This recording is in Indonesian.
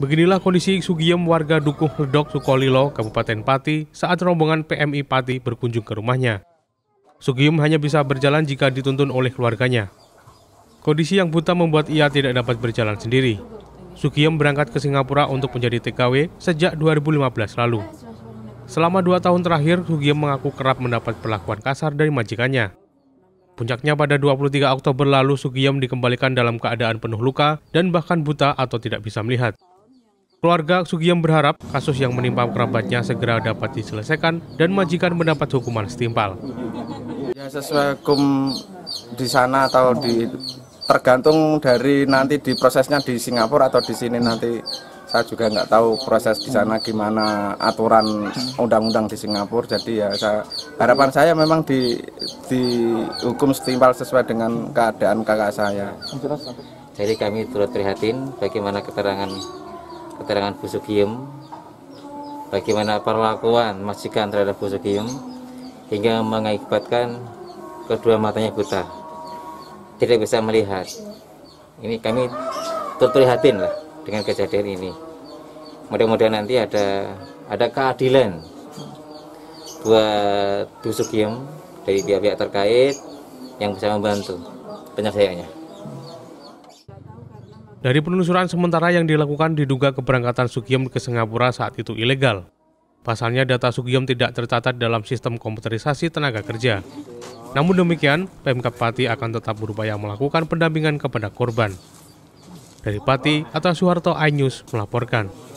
Beginilah kondisi Sugiem warga Dukuh Ledok Sukolilo, Kabupaten Pati saat rombongan PMI Pati berkunjung ke rumahnya. Sugiem hanya bisa berjalan jika dituntun oleh keluarganya. Kondisi yang buta membuat ia tidak dapat berjalan sendiri. Sugiem berangkat ke Singapura untuk menjadi TKW sejak 2015 lalu. Selama dua tahun terakhir, Sugiem mengaku kerap mendapat perlakuan kasar dari majikannya. Puncaknya pada 23 Oktober lalu Sugiyem dikembalikan dalam keadaan penuh luka dan bahkan buta atau tidak bisa melihat. Keluarga Sugiyem berharap kasus yang menimpa kerabatnya segera dapat diselesaikan dan majikan mendapat hukuman setimpal. Ya sesuai hukum di sana atau di tergantung dari nanti di prosesnya di Singapura atau di sini nanti saya juga nggak tahu proses di sana gimana aturan hmm. undang-undang di Singapura jadi ya saya, harapan saya memang di dihukum setimpal sesuai dengan keadaan kakak saya jadi kami turut prihatin bagaimana keterangan keterangan Bu Sugiem bagaimana perlakuan majikan terhadap Bu Sugiem hingga mengakibatkan kedua matanya buta tidak bisa melihat ini kami turut prihatin lah dengan kejadian ini. Mudah-mudahan nanti ada ada keadilan buat Dusukium dari pihak-pihak terkait yang bisa membantu penyelesaiannya. Dari penelusuran sementara yang dilakukan diduga keberangkatan Sugiem ke Singapura saat itu ilegal. Pasalnya data Sugiem tidak tercatat dalam sistem komputerisasi tenaga kerja. Namun demikian, Pemkap Pati akan tetap berupaya melakukan pendampingan kepada korban. Dari Pati, Atta Suharto, Ainyus melaporkan.